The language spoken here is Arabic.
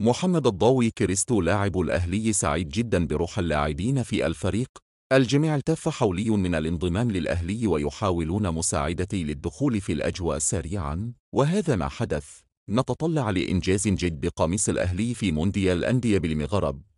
محمد الضوي كريستو لاعب الأهلي سعيد جدا بروح اللاعبين في الفريق الجميع التف حولي من الانضمام للأهلي ويحاولون مساعدتي للدخول في الأجواء سريعا وهذا ما حدث نتطلع لإنجاز جد بقميص الأهلي في مونديال الأندية بالمغرب